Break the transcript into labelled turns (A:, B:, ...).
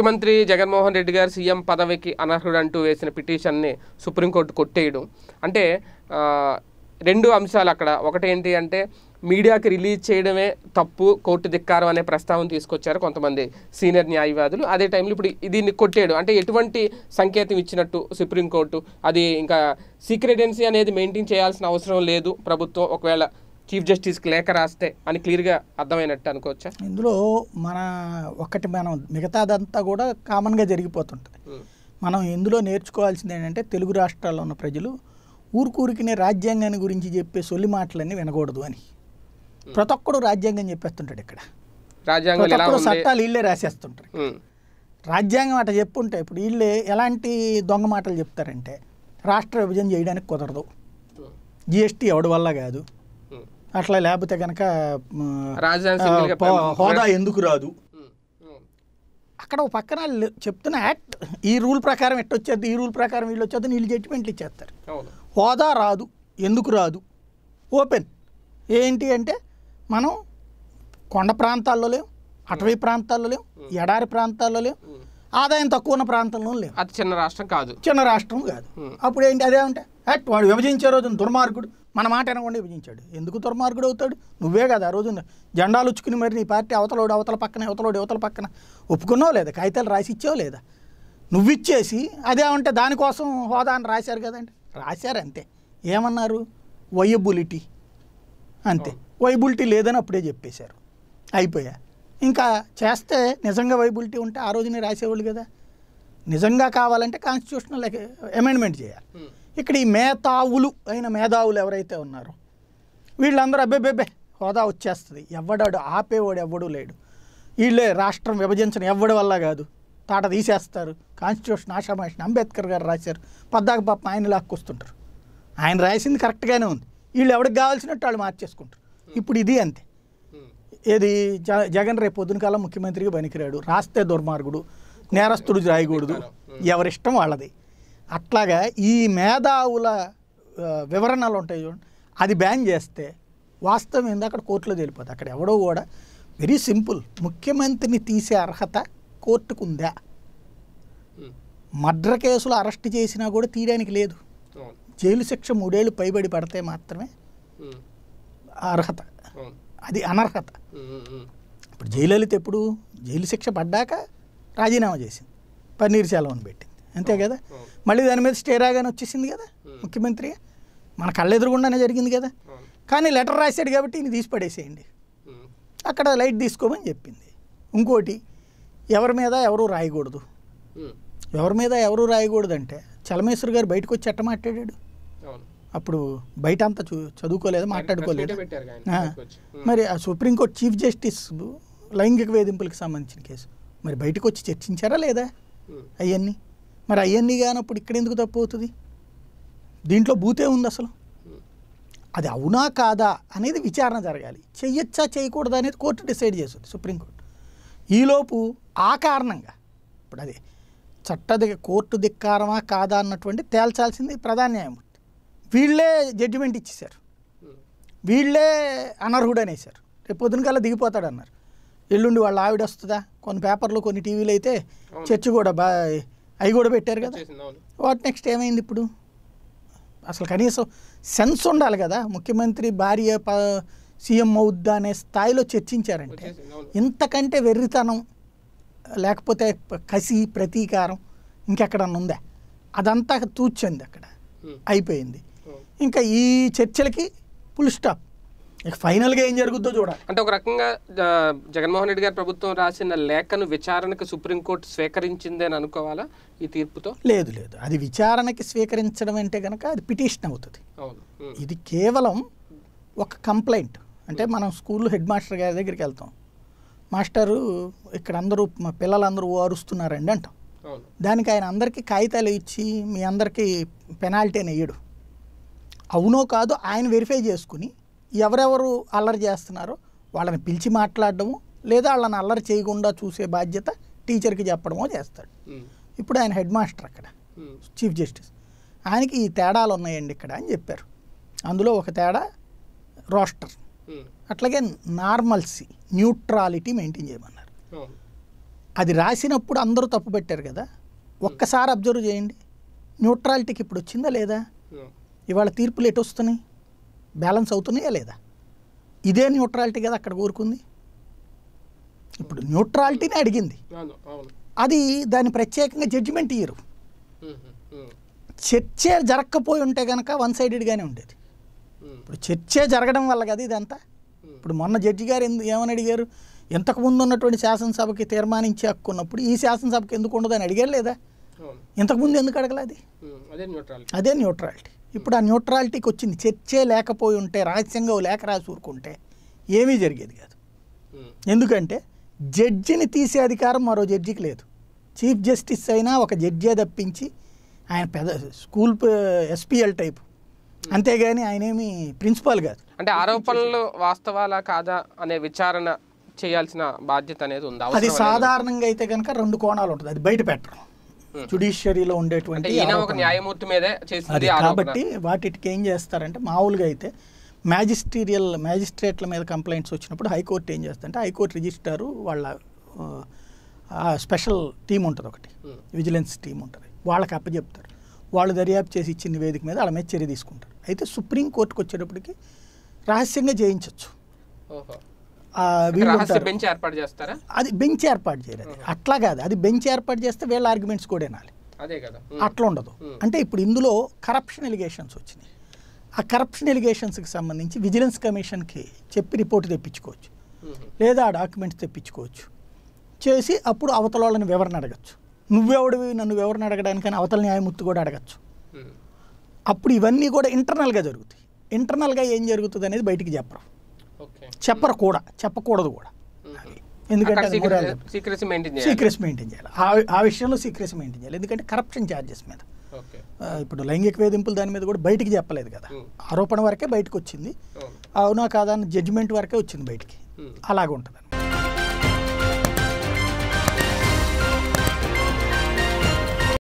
A: ముఖ్యమంత్రి జగన్మోహన్ రెడ్డి గారు సీఎం పదవికి అనర్హుడు అంటూ వేసిన పిటిషన్ని సుప్రీంకోర్టు కొట్టేయడం అంటే రెండు అంశాలు అక్కడ ఒకటి ఏంటి అంటే మీడియాకి రిలీజ్ చేయడమే తప్పు కోర్టు ధిక్కారం అనే ప్రస్తావన తీసుకొచ్చారు కొంతమంది సీనియర్ న్యాయవాదులు అదే టైంలో ఇప్పుడు దీన్ని కొట్టేయడం అంటే ఎటువంటి సంకేతం ఇచ్చినట్టు సుప్రీంకోర్టు అది ఇంకా సీక్రెటెన్సీ అనేది మెయింటైన్ చేయాల్సిన అవసరం లేదు ప్రభుత్వం ఒకవేళ చీఫ్ జస్టిస్కి లేఖ రాస్తే అని క్లియర్గా అర్థమైనట్టు అనుకోవచ్చా
B: ఇందులో మన ఒక్కటి మనం మిగతాదంతా కూడా కామన్గా జరిగిపోతుంటుంది మనం ఇందులో నేర్చుకోవాల్సింది ఏంటంటే తెలుగు రాష్ట్రాల్లో ఉన్న ప్రజలు ఊరుకూరికినే రాజ్యాంగాన్ని గురించి చెప్పే సొల్లి మాటలన్నీ వినకూడదు అని ప్రతి ఒక్కడు రాజ్యాంగం చెప్పేస్తుంటాడు ఇక్కడ
A: రాజ్యాంగం చట్టాలు వీళ్ళే రాసేస్తుంటారు
B: రాజ్యాంగం అట చెప్పుంటే ఇప్పుడు వీళ్ళే ఎలాంటి దొంగ మాటలు చెప్తారంటే రాష్ట్ర విభజన చేయడానికి కుదరదు జిఎస్టీ ఎవడి వల్ల కాదు అట్లా లేకపోతే కనుక హోదా ఎందుకు రాదు అక్కడ ఒక పక్కన చెప్తున్న యాక్ట్ ఈ రూల్ ప్రకారం వచ్చేది ఈ రూల్ ప్రకారం వీళ్ళు వచ్చేది వీళ్ళు జడ్జిమెంట్లు ఇచ్చేస్తారు హోదా రాదు ఎందుకు రాదు ఓపెన్ ఏంటి అంటే మనం కొండ ప్రాంతాల్లో లేవు అటవీ ప్రాంతాల్లో లేవు ఎడారి ప్రాంతాల్లో లేవు ఆదాయం తక్కువ ఉన్న ప్రాంతంలో లేవు అది చిన్న
A: రాష్ట్రం కాదు చిన్న
B: రాష్ట్రం కాదు అప్పుడు ఏంటి అదే ఉంటాయి యాక్ట్ వాడు విభజించే రోజున దుర్మార్గుడు మన మాట వినకుండా విభజించాడు ఎందుకు దుర్మార్గుడు అవుతాడు నువ్వే కదా ఆ రోజున జెండాలు ఉచ్చుకుని మరి నీ పార్టీ అవతలోడు అవతల పక్కన అవతలోడు అవతల పక్కన ఒప్పుకున్నావు లేదా కాగితాలు రాసి ఇచ్చావు లేదా నువ్వు ఇచ్చేసి అదే ఉంటే దానికోసం హోదా అని రాశారు కదండి రాశారు అంతే ఏమన్నారు వయబులిటీ అంతే వైబులిటీ లేదని అప్పుడే చెప్పేశారు అయిపోయా ఇంకా చేస్తే నిజంగా వైబులిటీ ఉంటే ఆ రోజునే రాసేవాళ్ళు కదా నిజంగా కావాలంటే కాన్స్టిట్యూషనల్ అమెండ్మెంట్ చేయాలి ఇక్కడ ఈ మేధావులు అయిన మేధావులు ఎవరైతే ఉన్నారో వీళ్ళందరూ అబ్బేబేబే హోదా వచ్చేస్తుంది ఎవడాడు ఆపేవాడు ఎవడూ లేడు వీళ్ళే రాష్ట్రం విభజించిన ఎవడి వల్ల కాదు తాట తీసేస్తారు కాన్స్టిట్యూషన్ ఆశామాషన్ అంబేద్కర్ గారు రాశారు పద్దాక పాప ఆయన లాక్కొస్తుంటారు ఆయన రాసింది కరెక్ట్గానే ఉంది వీళ్ళు ఎవరికి కావాల్సినట్టు వాళ్ళు మార్చేసుకుంటారు ఇప్పుడు ఇది అంతే ఏది జ జగన్ రేపు పొద్దునకాలం ముఖ్యమంత్రిగా పనికిరాడు రాస్తే దుర్మార్గుడు నేరస్తుడు రాయకూడదు ఎవరిష్టం వాళ్ళది అట్లాగా ఈ మేధావుల వివరణలు ఉంటాయి చూడండి అది బ్యాన్ చేస్తే వాస్తవం ఏంది అక్కడ కోర్టులో తేలిపోతుంది అక్కడ ఎవడో కూడా వెరీ సింపుల్ ముఖ్యమంత్రిని తీసే అర్హత కోర్టుకు ఉందా మర్డర్ కేసులు అరెస్ట్ చేసినా కూడా తీయడానికి లేదు జైలు శిక్ష మూడేళ్ళు పైబడి పడితే మాత్రమే అర్హత అది అనర్హత ఇప్పుడు వెళితే ఎప్పుడు జైలు శిక్ష పడ్డాక రాజీనామా చేసింది పన్నీర్ సెలవును పెట్టింది అంతే కదా మళ్ళీ దాని మీద స్టే రాగానే వచ్చేసింది కదా ముఖ్యమంత్రి మన కళ్ళెదురుగుండానే జరిగింది కదా కానీ లెటర్ రాశాడు కాబట్టి ఈయన తీసి పడేసేయండి అక్కడ లైట్ తీసుకోమని చెప్పింది ఇంకోటి ఎవరి మీద ఎవరు రాయకూడదు ఎవరి మీద ఎవరు రాయకూడదు అంటే చలమేశ్వర్ గారు బయటకు వచ్చి ఎట్ట మాట్లాడాడు అప్పుడు బయట అంతా చూ చదువుకోలేదు మాట్లాడుకోలేదు మరి ఆ సుప్రీంకోర్టు చీఫ్ జస్టిస్ లైంగిక వేధింపులకు సంబంధించిన కేసు మరి బయటకు వచ్చి చర్చించారా లేదా అవన్నీ మరి అవన్నీ కానప్పుడు ఇక్కడ ఎందుకు తప్పు అవుతుంది దీంట్లో భూతే ఉంది అసలు అది అవునా కాదా అనేది విచారణ జరగాలి చెయ్యొచ్చా చేయకూడదా అనేది కోర్టు డిసైడ్ చేస్తుంది సుప్రీంకోర్టు ఈలోపు ఆ కారణంగా ఇప్పుడు అదే చట్ట కోర్టు ధిక్కారమా కాదా అన్నటువంటి తేల్చాల్సింది ప్రధాన న్యాయమూర్తి వీళ్ళే జడ్జిమెంట్ ఇచ్చేశారు వీళ్ళే అనర్హుడు అనేసారు రేపు పొద్దున కల్లా దిగిపోతాడు అన్నారు ఎల్లుండి వాళ్ళ ఆవిడ వస్తుందా కొన్ని పేపర్లు కొన్ని టీవీలు అయితే చర్చ కూడా బా అవి కూడా పెట్టారు కదా వాట్ నెక్స్ట్ ఏమైంది ఇప్పుడు అసలు కనీసం సెన్స్ ఉండాలి కదా ముఖ్యమంత్రి భార్య సీఎం అవుద్దా అనే స్థాయిలో చర్చించారంటే ఇంతకంటే వెర్రితనం లేకపోతే కసి ప్రతీకారం ఇంకెక్కడన్నా ఉందా అదంతా తూచింది అక్కడ అయిపోయింది ఇంకా ఈ చర్చలకి ఫుల్ స్టాప్ ఇక ఫైనల్గా ఏం జరుగుతుందో చూడాలి
A: అంటే ఒక రకంగా జగన్మోహన్ రెడ్డి గారి ప్రభుత్వం రాసిన లేఖను విచారణకు సుప్రీంకోర్టు అని అనుకోవాలా ఈ తీర్పుతో
B: లేదు లేదు అది విచారణకి స్వీకరించడం అంటే కనుక అది పిటిషన్ అవుతుంది ఇది కేవలం ఒక కంప్లైంట్ అంటే మనం స్కూల్లో హెడ్ మాస్టర్ గారి దగ్గరికి వెళ్తాం మాస్టరు ఇక్కడ అందరూ మా పిల్లలందరూ అరుస్తున్నారండి అంటాం దానికి ఆయన అందరికీ కాగితాలు ఇచ్చి మీ అందరికీ పెనాల్టీ అని వేయడు అవునో కాదు ఆయన వెరిఫై చేసుకుని ఎవరెవరు అల్లరి చేస్తున్నారో వాళ్ళని పిలిచి మాట్లాడడము లేదా వాళ్ళని అల్లరి చేయకుండా చూసే బాధ్యత టీచర్కి చెప్పడమో చేస్తాడు ఇప్పుడు ఆయన హెడ్ మాస్టర్ అక్కడ చీఫ్ జస్టిస్ ఆయనకి ఈ తేడాలు ఉన్నాయండి ఇక్కడ అని చెప్పారు అందులో ఒక తేడా రోస్టర్ అట్లాగే నార్మల్సీ న్యూట్రాలిటీ మెయింటైన్ చేయమన్నారు అది రాసినప్పుడు అందరూ తప్పు పెట్టారు కదా ఒక్కసారి అబ్జర్వ్ చేయండి న్యూట్రాలిటీకి ఇప్పుడు వచ్చిందా లేదా ఇవాళ తీర్పులు ఎటు వస్తున్నాయి బ్యాలెన్స్ అవుతున్నాయా లేదా ఇదే న్యూట్రాలిటీ కదా అక్కడ కోరుకుంది ఇప్పుడు న్యూట్రాలిటీని అడిగింది అది దాని ప్రత్యేకంగా జడ్జిమెంట్ ఇయ్యరు చర్చే జరగకపోయి ఉంటే కనుక వన్ సైడెడ్గానే ఉండేది ఇప్పుడు చర్చే జరగడం వల్ల కదా ఇదంతా ఇప్పుడు మొన్న జడ్జి గారు ఎందు ఏమని అడిగారు ఇంతకు ముందు ఉన్నటువంటి శాసనసభకి తీర్మానించి హక్కున్నప్పుడు ఈ శాసనసభకి ఎందుకు ఉండదని అడిగారు లేదా ఇంతకుముందు ఎందుకు అడగలేదు అదే న్యూట్రాలిటీ ఇప్పుడు ఆ న్యూట్రాలిటీకి వచ్చింది చర్చే లేకపోయి ఉంటే రహస్యంగా లేఖ రాసి ఊరుకుంటే ఏమీ జరిగేది కాదు hmm. ఎందుకంటే జడ్జిని తీసే అధికారం మరో జడ్జికి లేదు చీఫ్ జస్టిస్ అయినా ఒక జడ్జే తప్పించి ఆయన పెద్ద స్కూల్ ఎస్పీఎల్ టైప్ hmm. అంతేగాని ఆయన ఏమి ప్రిన్సిపాల్ కాదు
A: అంటే ఆరోపణలు వాస్తవాలా కాదా అనే విచారణ చేయాల్సిన బాధ్యత అనేది ఉందా అది సాధారణంగా
B: అయితే కనుక రెండు కోణాలు ఉంటుంది అది బయట పెట్టడం జుడిషియరీలో ఉండేటువంటి
A: న్యాయమూర్తి మీదే కాబట్టి
B: వాటికి ఏం చేస్తారంటే మామూలుగా అయితే మ్యాజిస్టీరియల్ మ్యాజిస్ట్రేట్ల మీద కంప్లైంట్స్ వచ్చినప్పుడు హైకోర్టు ఏం చేస్తారంటే హైకోర్టు రిజిస్టారు వాళ్ళ స్పెషల్ టీం ఉంటుంది ఒకటి విజిలెన్స్ టీం ఉంటుంది వాళ్ళకి అప్పచెప్తారు వాళ్ళు దర్యాప్తు చేసి ఇచ్చిన వేదిక మీద వాళ్ళ మీద చర్య తీసుకుంటారు అయితే సుప్రీంకోర్టుకు వచ్చేటప్పటికి రహస్యంగా జయించవచ్చు
A: బెంచ్ ఏర్పాటు చేస్తారా
B: అది బెంచ్ ఏర్పాటు చేయలేదు అట్లా కాదు అది బెంచ్ ఏర్పాటు చేస్తే వీళ్ళ ఆర్గ్యుమెంట్స్ కూడా వినాలి
A: అదే కదా అట్లా ఉండదు అంటే ఇప్పుడు ఇందులో
B: కరప్షన్ ఎలిగేషన్స్ వచ్చినాయి ఆ కరప్షన్ ఎలిగేషన్స్కి సంబంధించి విజిలెన్స్ కమిషన్కి చెప్పి రిపోర్ట్ తెప్పించుకోవచ్చు లేదా ఆ డాక్యుమెంట్స్ తెప్పించుకోవచ్చు చేసి అప్పుడు అవతల వాళ్ళని వివరణ అడగచ్చు నువ్వెవడివి నన్ను వివరణ అడగడానికని అవతల న్యాయమూర్తి కూడా అడగచ్చు అప్పుడు ఇవన్నీ కూడా ఇంటర్నల్గా జరుగుతాయి ఇంటర్నల్గా ఏం జరుగుతుంది అనేది బయటికి చెప్పరు చెప్పరు కూడా చెప్పకూడదు కూడా ఎందుకంటే
A: సీక్రెసీ మెయింటైన్
B: చేయాలి ఆ విషయంలో సీక్రెసీ మెయింటైన్ చేయాలి ఎందుకంటే కరప్షన్ ఛార్జెస్ మీద ఇప్పుడు లైంగిక వేధింపులు దాని మీద కూడా బయటికి చెప్పలేదు కదా ఆరోపణ వరకే బయటకు వచ్చింది అవునా కాదా జడ్జిమెంట్ వరకే వచ్చింది బయటికి అలాగుంటుంది